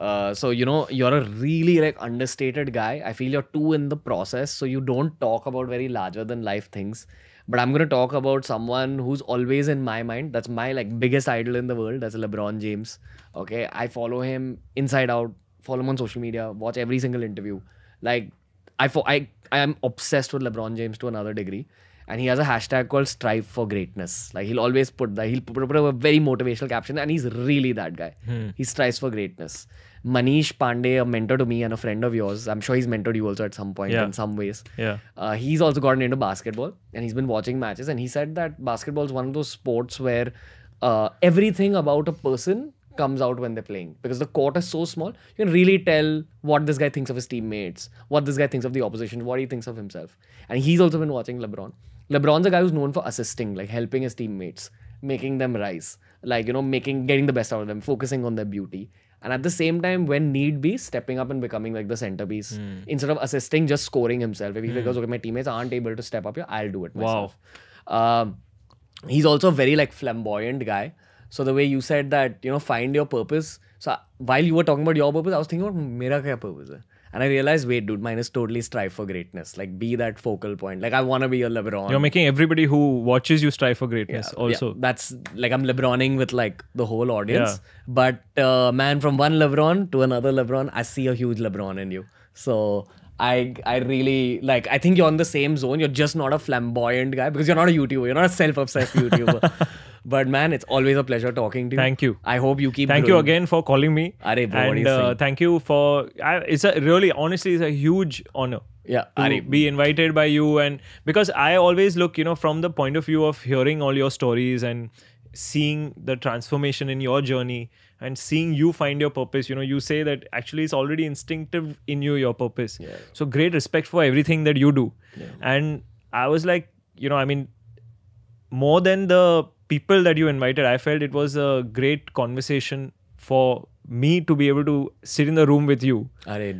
Uh, so you know you're a really like understated guy. I feel you're too in the process, so you don't talk about very larger than life things. But I'm gonna talk about someone who's always in my mind. That's my like biggest idol in the world. That's LeBron James. Okay, I follow him inside out. Follow him on social media. Watch every single interview. Like I for I I am obsessed with LeBron James to another degree. And he has a hashtag called Strive for Greatness. Like he'll always put that. He'll put, put a very motivational caption, and he's really that guy. Hmm. He strives for greatness. Manish Pandey, a mentor to me and a friend of yours, I'm sure he's mentored you also at some point yeah. in some ways. Yeah. Uh, he's also gotten into basketball, and he's been watching matches, and he said that basketball is one of those sports where uh, everything about a person comes out when they're playing because the court is so small. You can really tell what this guy thinks of his teammates, what this guy thinks of the opposition, what he thinks of himself. And he's also been watching LeBron. LeBron's a guy who's known for assisting, like helping his teammates, making them rise, like, you know, making, getting the best out of them, focusing on their beauty. And at the same time, when need be, stepping up and becoming like the centerpiece mm. instead of assisting, just scoring himself. If he mm. figures, okay, my teammates aren't able to step up here, I'll do it myself. Wow. Um, he's also a very like flamboyant guy so the way you said that, you know, find your purpose. So while you were talking about your purpose, I was thinking about mera kya purpose hai. And I realized, wait, dude, mine is totally strive for greatness. Like, be that focal point. Like, I want to be a LeBron. You're making everybody who watches you strive for greatness, yeah, also. Yeah. That's like, I'm LeBroning with like the whole audience. Yeah. But uh, man, from one LeBron to another LeBron, I see a huge LeBron in you. So I I really like I think you're on the same zone. You're just not a flamboyant guy because you're not a YouTuber. You're not a self-obsessed YouTuber. But man, it's always a pleasure talking to you. Thank you. I hope you keep. Thank growing. you again for calling me. Are, bro, and uh, thank you for. I, it's a really, honestly, it's a huge honor. Yeah, to Are. be invited by you, and because I always look, you know, from the point of view of hearing all your stories and seeing the transformation in your journey and seeing you find your purpose you know you say that actually it's already instinctive in you your purpose yeah. so great respect for everything that you do yeah. and i was like you know i mean more than the people that you invited, I felt it was a great conversation for me to be able to sit in the room with you. Are,